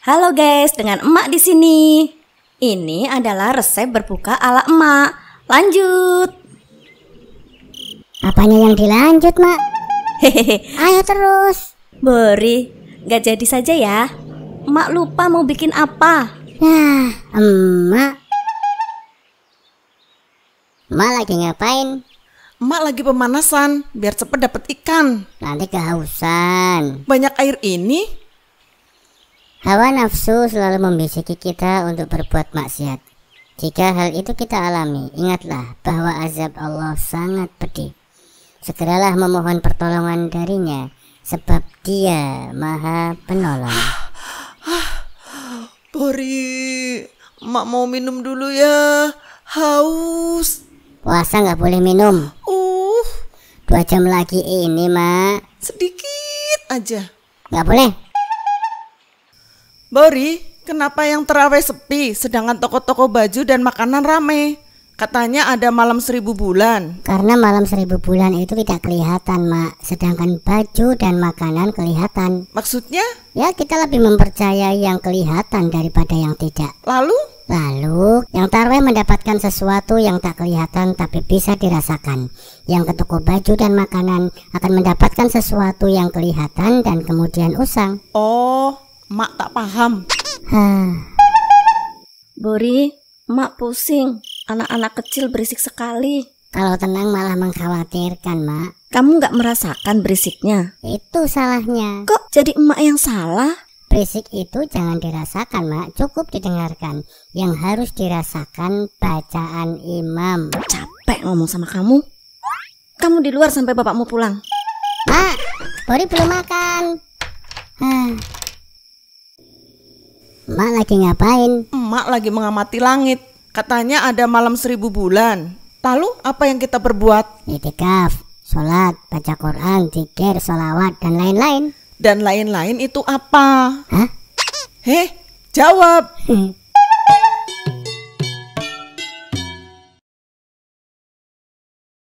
Halo guys, dengan emak di sini. Ini adalah resep berbuka ala emak. Lanjut. Apanya yang dilanjut, Mak? Hehehe. Ayo terus. Beri. gak jadi saja ya. Emak lupa mau bikin apa. Nah, emak. Emak lagi ngapain? Emak lagi pemanasan, biar cepet dapet ikan. Nanti kehausan. Banyak air ini, Hawa nafsu selalu membisiki kita untuk berbuat maksiat. Jika hal itu kita alami, ingatlah bahwa azab Allah sangat pedih. Segeralah memohon pertolongan darinya, sebab dia maha penolong. Bori, mak mau minum dulu ya, haus. Puasa nggak boleh minum. Uh. Dua jam lagi ini, mak. Sedikit aja. Nggak boleh. Bori, kenapa yang terawih sepi sedangkan toko-toko baju dan makanan rame? Katanya ada malam seribu bulan. Karena malam seribu bulan itu tidak kelihatan, Mak. Sedangkan baju dan makanan kelihatan. Maksudnya? Ya, kita lebih mempercayai yang kelihatan daripada yang tidak. Lalu? Lalu, yang tarwe mendapatkan sesuatu yang tak kelihatan tapi bisa dirasakan. Yang ke toko baju dan makanan akan mendapatkan sesuatu yang kelihatan dan kemudian usang. Oh, Mak tak paham. Hmm. Bori, Mak pusing. Anak-anak kecil berisik sekali. Kalau tenang malah mengkhawatirkan, Mak. Kamu nggak merasakan berisiknya? Itu salahnya. Kok jadi emak yang salah? Berisik itu jangan dirasakan, Mak. Cukup didengarkan. Yang harus dirasakan bacaan imam. Capek ngomong sama kamu. Kamu di luar sampai bapakmu pulang. Mak, Bori belum makan. Ah. Mak lagi ngapain? Emak lagi mengamati langit. Katanya ada malam seribu bulan. Lalu apa yang kita perbuat? Itikaf, sholat, baca Quran, zikir, sholawat, dan lain-lain. Dan lain-lain itu apa? Hah? Heh, jawab.